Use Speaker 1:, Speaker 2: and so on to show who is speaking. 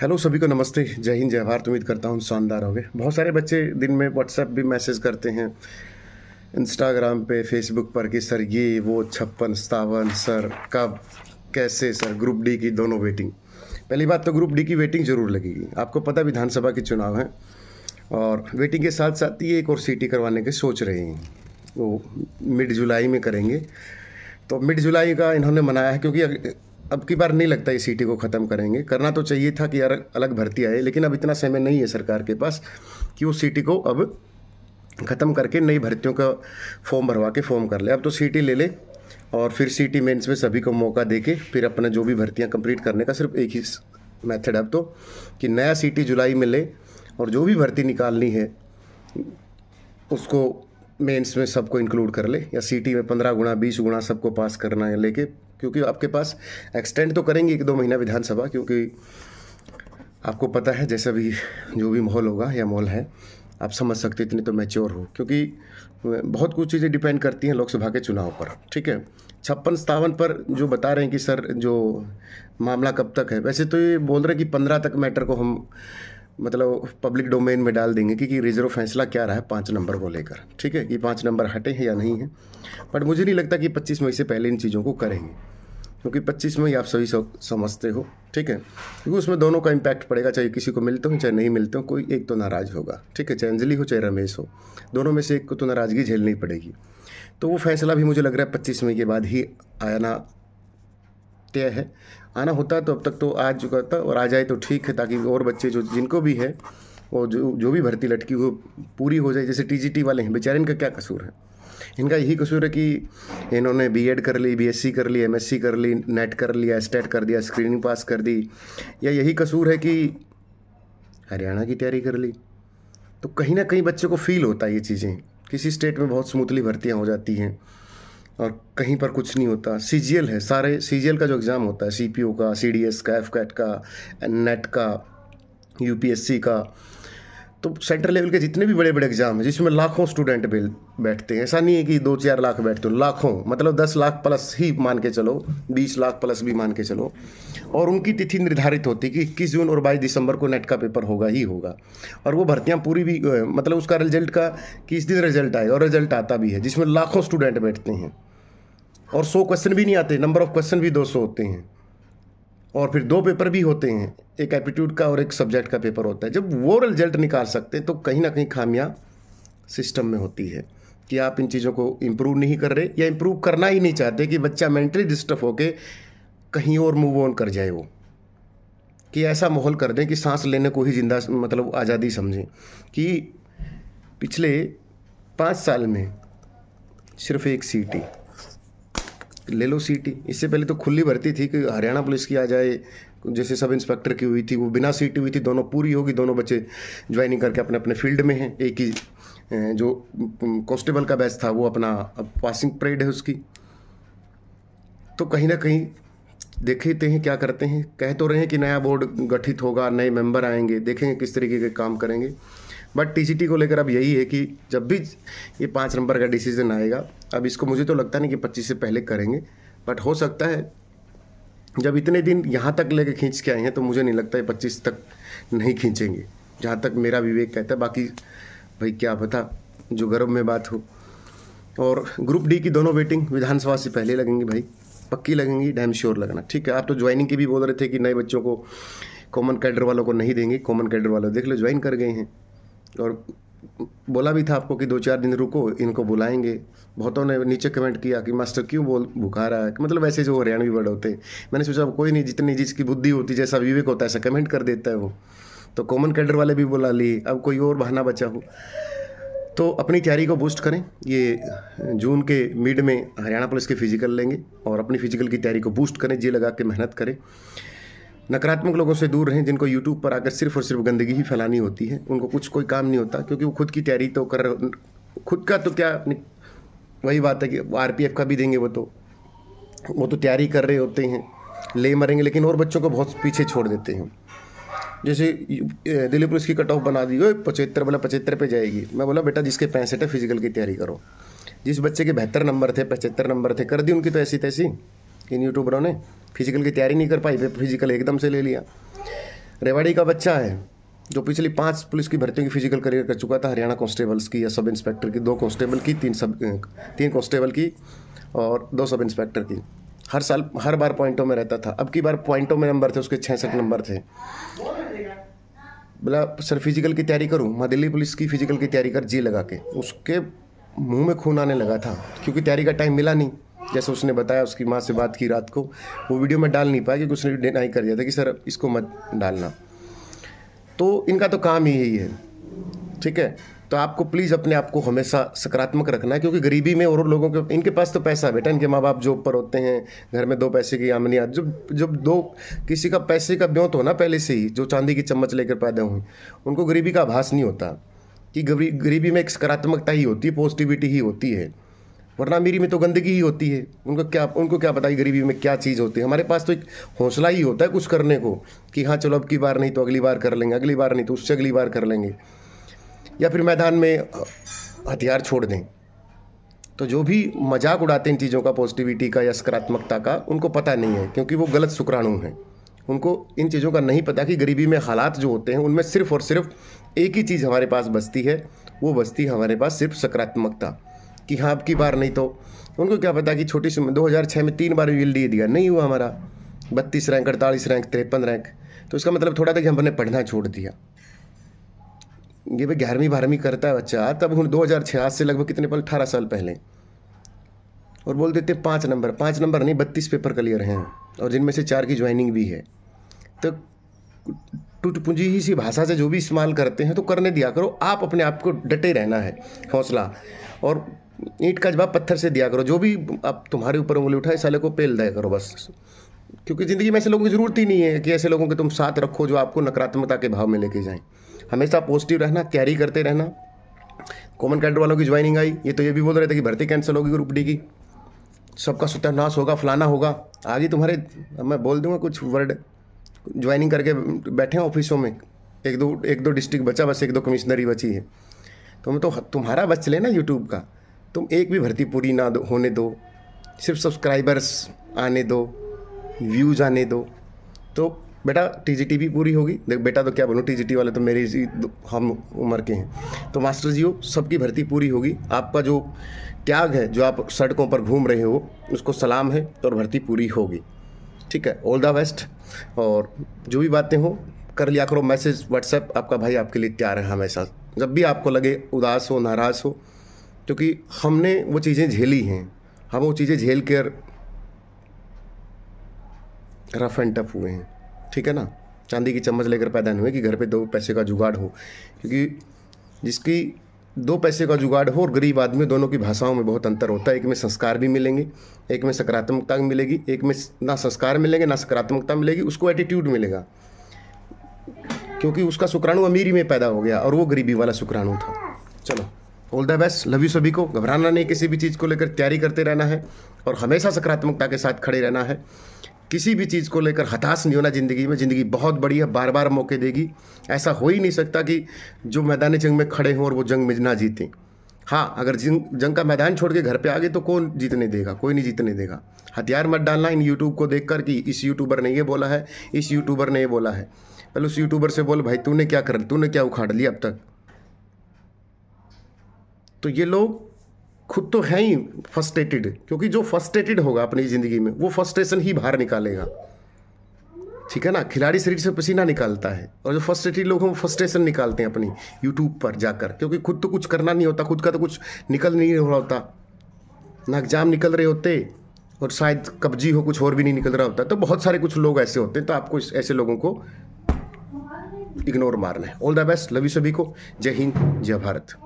Speaker 1: hello सभी को नमस्ते जय हिंद जय भारत उम्मीद करता हूँ शानदार हो गए बहुत सारे बच्चे दिन में व्हाट्सएप भी मैसेज करते हैं इंस्टाग्राम पे फेसबुक पर कि सर ये वो छप्पन सतावन सर कब कैसे सर ग्रुप डी की दोनों वेटिंग पहली बात तो ग्रुप डी की वेटिंग ज़रूर लगेगी आपको पता विधानसभा के चुनाव हैं और वेटिंग के साथ साथ ये एक और सीटी करवाने के सोच रहे हैं वो मिड जुलाई में करेंगे तो मिड जुलाई का इन्होंने मनाया है क्योंकि अब की बार नहीं लगता इस सीटी को ख़त्म करेंगे करना तो चाहिए था कि यार अलग भर्ती आए लेकिन अब इतना समय नहीं है सरकार के पास कि उस सीटी को अब ख़त्म करके नई भर्तियों का फॉर्म भरवा के फॉर्म कर ले अब तो सीटी ले ले और फिर सीटी मेंस में सभी को मौका दे के फिर अपना जो भी भर्तियाँ कंप्लीट करने का सिर्फ एक ही मेथड अब तो कि नया सीटी जुलाई में ले और जो भी भर्ती निकालनी है उसको मेंस में सबको इंक्लूड कर ले या सीटी में पंद्रह गुणा बीस गुणा सबको पास करना है लेके क्योंकि आपके पास एक्सटेंड तो करेंगे एक दो महीना विधानसभा क्योंकि आपको पता है जैसा भी जो भी माहौल होगा या माहौल है आप समझ सकते इतने तो मैच्योर हो क्योंकि बहुत कुछ चीज़ें डिपेंड करती हैं लोकसभा के चुनाव पर ठीक है छप्पन सतावन पर जो बता रहे हैं कि सर जो मामला कब तक है वैसे तो ये बोल रहे हैं कि पंद्रह तक मैटर को हम मतलब पब्लिक डोमेन में डाल देंगे कि, रिजर्व फैसला क्या रहा है पाँच नंबर को लेकर ठीक है ये पाँच नंबर हटे हैं या नहीं है बट मुझे नहीं लगता कि पच्चीस मई से पहले इन चीज़ों को करेंगे क्योंकि पच्चीस मई आप सभी समझते हो ठीक है क्योंकि उसमें दोनों का इम्पैक्ट पड़ेगा चाहे किसी को मिलते हो चाहे नहीं मिलते हो कोई एक तो नाराज़ होगा ठीक है चाहे अंजलि हो चाहे रमेश हो दोनों में से एक को तो नाराज़गी झेलनी पड़ेगी तो वो फैसला भी मुझे लग रहा है पच्चीस मई के बाद ही आना प्रत्यय है आना होता तो अब तक तो आ चुका था और आ जाए तो ठीक है ताकि और बच्चे जो जिनको भी है और जो जो भी भर्ती लटकी वो पूरी हो जाए जैसे टी वाले हैं बेचारे इनका क्या कसूर है इनका यही कसूर है कि इन्होंने बी कर ली बी कर ली एम कर ली नेट कर लिया स्टेट कर दिया स्क्रीनिंग पास कर दी या यही कसूर है कि हरियाणा की तैयारी कर ली तो कहीं ना कहीं बच्चे को फील होता है ये चीज़ें किसी स्टेट में बहुत स्मूथली भर्तियाँ हो जाती हैं और कहीं पर कुछ नहीं होता सी है सारे सी का जो एग्ज़ाम होता है सी का सी का एफ का नेट e का यू का तो सेंट्रल लेवल के जितने भी बड़े बड़े एग्जाम हैं जिसमें लाखों स्टूडेंट बैठते हैं ऐसा नहीं है कि दो चार लाख बैठते हो लाखों मतलब दस लाख प्लस ही मान के चलो बीस लाख प्लस भी मान के चलो और उनकी तिथि निर्धारित होती है कि इक्कीस जून और बाईस दिसंबर को नेट का पेपर होगा ही होगा और वो भर्तियाँ पूरी भी मतलब उसका रिजल्ट का कि इस दिन रिजल्ट आए और रिजल्ट आता भी है जिसमें लाखों स्टूडेंट बैठते हैं और सौ क्वेश्चन भी नहीं आते नंबर ऑफ क्वेश्चन भी दो सौ होते हैं और फिर दो पेपर भी होते हैं एक एप्टीट्यूड का और एक सब्जेक्ट का पेपर होता है जब वो रिजल्ट निकाल सकते हैं तो कहीं ना कहीं खामियाँ सिस्टम में होती है कि आप इन चीज़ों को इम्प्रूव नहीं कर रहे या इम्प्रूव करना ही नहीं चाहते कि बच्चा मेंटली डिस्टर्ब होके कहीं और मूव ऑन कर जाए वो कि ऐसा माहौल कर दें कि सांस लेने को ही जिंदा मतलब आज़ादी समझें कि पिछले पाँच साल में सिर्फ एक सीटी ले लो सीटी इससे पहले तो खुली भर्ती थी कि हरियाणा पुलिस की आ जाए जैसे सब इंस्पेक्टर की हुई थी वो बिना सीटी हुई थी दोनों पूरी होगी दोनों बच्चे ज्वाइनिंग करके अपने अपने फील्ड में हैं एक ही जो कॉन्स्टेबल का बैच था वो अपना पासिंग परेड है उसकी तो कहीं ना कहीं देखते हैं क्या करते हैं कह तो रहे हैं कि नया बोर्ड गठित होगा नए मेंबर आएंगे देखेंगे किस तरीके के काम करेंगे बट टीसीटी को लेकर अब यही है कि जब भी ये पाँच नंबर का डिसीजन आएगा अब इसको मुझे तो लगता नहीं कि पच्चीस से पहले करेंगे बट हो सकता है जब इतने दिन यहाँ तक लेके खींच के आए हैं तो मुझे नहीं लगता है पच्चीस तक नहीं खींचेंगे जहाँ तक मेरा विवेक कहता है बाकी भाई क्या पता जो गर्व में बात हो और ग्रुप डी की दोनों वेटिंग विधानसभा से पहले लगेंगी भाई पक्की लगेंगी डैम श्योर लगना ठीक है आप तो ज्वाइनिंग की भी बोल रहे थे कि नए बच्चों को कॉमन कैडर वालों को नहीं देंगे कॉमन कैडर वाले देख लो ज्वाइन कर गए हैं और बोला भी था आपको कि दो चार दिन रुको इनको बुलाएंगे बहुतों ने नीचे कमेंट किया कि मास्टर क्यों बोल भुखा रहा है मतलब ऐसे जो हरियाणवी वर्ड होते हैं मैंने सोचा कोई नहीं जितनी जिसकी बुद्धि होती जैसा विवेक होता है ऐसा कमेंट कर देता है वो तो कॉमन कैडर वाले भी बुला लिए अब कोई और बहाना बचा हो तो अपनी तैयारी को बूस्ट करें ये जून के मिड में हरियाणा पुलिस के फिजिकल लेंगे और अपनी फिजिकल की तैयारी को बूस्ट करें जी लगा के मेहनत करें नकारात्मक लोगों से दूर रहें जिनको यूट्यूब पर आकर सिर्फ और सिर्फ गंदगी ही फैलानी होती है उनको कुछ कोई काम नहीं होता क्योंकि वो खुद की तैयारी तो कर खुद का तो क्या वही बात है कि आर पी का भी देंगे वो तो वो तो तैयारी कर रहे होते हैं ले मरेंगे लेकिन और बच्चों को बहुत पीछे छोड़ देते हैं जैसे दिल्ली पुलिस की कट ऑफ बना दी पचहत्तर बोला पचहत्तर पे जाएगी मैं बोला बेटा जिसके पैंसठ है फिजिकल की तैयारी करो जिस बच्चे के बेहतर नंबर थे पचहत्तर नंबर थे कर दी उनकी तो ऐसी तैसी इन यूट्यूबरों ने फिजिकल की तैयारी नहीं कर पाई फिजिकल एकदम से ले लिया रेवाड़ी का बच्चा है जो पिछली पांच पुलिस की भर्तियों की फिजिकल करियर कर चुका था हरियाणा कांस्टेबल्स की या सब इंस्पेक्टर की दो कांस्टेबल की तीन सब तीन कॉन्स्टेबल की और दो सब इंस्पेक्टर की हर साल हर बार पॉइंटों में रहता था अब की बार पॉइंटों में नंबर थे उसके छसठ नंबर थे बोला सर फिजिकल की तैयारी करूँ हाँ, मैं दिल्ली पुलिस की फिजिकल की तैयारी कर जी लगा के उसके मुंह में खून आने लगा था क्योंकि तैयारी का टाइम मिला नहीं जैसे उसने बताया उसकी माँ से बात की रात को वो वीडियो में डाल नहीं पाया क्योंकि उसने डिनाई कर दिया था कि सर इसको मत डालना तो इनका तो काम ही यही है ठीक है तो आपको प्लीज़ अपने आप को हमेशा सकारात्मक रखना है क्योंकि गरीबी में और लोगों के इनके पास तो पैसा बेटा इनके माँ बाप जॉब पर होते हैं घर में दो पैसे की आमदनी जब जब दो किसी का पैसे का ब्यों तो ना पहले से ही जो चांदी की चम्मच लेकर पैदा हुई उनको गरीबी का आभास नहीं होता कि गरीबी में एक सकारात्मकता ही होती है पॉजिटिविटी ही होती है वरना अमीरी में तो गंदगी ही होती है उनको क्या उनको क्या पता है गरीबी में क्या चीज़ होती है हमारे पास तो एक हौसला ही होता है कुछ करने को कि हाँ चलो अब की बार नहीं तो अगली बार कर लेंगे अगली बार नहीं तो उससे अगली बार कर लेंगे या फिर मैदान में हथियार छोड़ दें तो जो भी मजाक उड़ाते हैं इन चीज़ों का पॉजिटिविटी का या सकारात्मकता का उनको पता नहीं है क्योंकि वो गलत शुक्राणु हैं उनको इन चीज़ों का नहीं पता कि गरीबी में हालात जो होते हैं उनमें सिर्फ और सिर्फ एक ही चीज़ हमारे पास बसती है वो बसती हमारे पास सिर्फ सकारात्मकता कि हाँ अब की बार नहीं तो उनको क्या पता कि छोटी सी दो हज़ार छः में तीन बार वील दे दिया नहीं हुआ हमारा बत्तीस रैंक अड़तालीस रैंक तिरपन रैंक तो उसका मतलब थोड़ा था कि हमने पढ़ना छोड़ दिया ये भाई ग्यारहवीं बारहवीं करता है बच्चा तब हम दो हज़ार से लगभग कितने पल अठारह साल पहले और बोल देते पाँच नंबर पाँच नंबर नहीं बत्तीस पेपर क्लियर हैं और जिनमें से चार की ज्वाइनिंग भी है तो टूट पूंजी ही सी भाषा से जो भी इस्तेमाल करते हैं तो करने दिया करो आप अपने आप को डटे रहना है हौसला और ईंट का जवाब पत्थर से दिया करो जो भी आप तुम्हारे ऊपर उंगली उठाए साले को पेल दिया करो बस क्योंकि ज़िंदगी में ऐसे लोगों की ज़रूरत ही नहीं है कि ऐसे लोगों के तुम साथ रखो जो आपको नकारात्मकता के भाव में लेके जाएं हमेशा पॉजिटिव रहना कैरी करते रहना कॉमन कैडर वालों की ज्वाइनिंग आई ये तो ये भी बोल रहे थे कि भर्ती कैंसिल होगी ग्रुप डी की सबका सत्यानाश होगा फलाना होगा आगे तुम्हारे मैं बोल दूंगा कुछ वर्ड ज्वाइनिंग करके बैठे हैं ऑफिसों में एक दो एक दो डिस्ट्रिक्ट बचा बस एक दो कमिश्नरी बची है तुम तो, तो तुम्हारा बच लेना यूट्यूब का तुम एक भी भर्ती पूरी ना दो होने दो सिर्फ सब्सक्राइबर्स आने दो व्यूज़ आने दो तो बेटा टी जी टी भी पूरी होगी देख बेटा तो क्या बोलूँ टी जी टी वाले तो मेरे हम उम्र के हैं तो मास्टर जी हो सबकी भर्ती पूरी होगी आपका जो त्याग है जो आप सड़कों पर घूम रहे हो उसको सलाम है और भर्ती पूरी होगी ठीक है ऑल द बेस्ट और जो भी बातें हों कर लिया करो मैसेज व्हाट्सएप आपका भाई आपके लिए तैयार है हमेशा जब भी आपको लगे उदास हो नाराज़ हो क्योंकि हमने वो चीज़ें झेली हैं हम वो चीज़ें झेल कर रफ एंड टफ हुए हैं ठीक है ना चांदी की चम्मच लेकर पैदा नहीं हुए कि घर पे दो पैसे का जुगाड़ हो क्योंकि जिसकी दो पैसे का जुगाड़ हो और गरीब आदमी दोनों की भाषाओं में बहुत अंतर होता है एक में संस्कार भी मिलेंगे एक में सकारात्मकता मिलेगी एक में ना संस्कार मिलेंगे ना सकारात्मकता मिलेगी उसको एटीट्यूड मिलेगा क्योंकि उसका शुक्राणु अमीरी में पैदा हो गया और वो गरीबी वाला शुक्राणु था चलो all the best love you सभी को घबराना नहीं किसी भी चीज़ को लेकर तैयारी करते रहना है और हमेशा सकारात्मकता के साथ खड़े रहना है किसी भी चीज़ को लेकर हताश नहीं होना ज़िंदगी में ज़िंदगी बहुत बड़ी है बार बार मौके देगी ऐसा हो ही नहीं सकता कि जो मैदान जंग में खड़े हों और वो जंग में ना जीतें हाँ अगर जंग जंग का मैदान छोड़ के घर पे आ गए तो कौन जीतने देगा कोई नहीं जीतने देगा हथियार मत डालना इन यूट्यूब को देखकर कि इस यूट्यूबर ने ये बोला है इस यूट्यूबर ने ये बोला है पहले उस यूट्यूबर से बोल भाई तूने क्या कर तूने क्या उखाड़ लिया अब तक तो ये लोग खुद तो हैं ही फर्स्टेटेड क्योंकि जो फर्स्टेटेड होगा अपनी ज़िंदगी में वो फर्स्टेशन ही बाहर निकालेगा ठीक है ना खिलाड़ी शरीर से पसीना निकालता है और जो फर्स्टेटेड लोग हैं वो फर्स्टेशन निकालते हैं अपनी यूट्यूब पर जाकर क्योंकि खुद तो कुछ करना नहीं होता खुद का तो कुछ निकल नहीं हो रहा होता ना एग्जाम निकल रहे होते और शायद कब्जी हो कुछ और भी नहीं निकल रहा होता तो बहुत सारे कुछ लोग ऐसे होते हैं तो आपको ऐसे लोगों को इग्नोर मारना है all the best love you सभी को जय हिंद जय भारत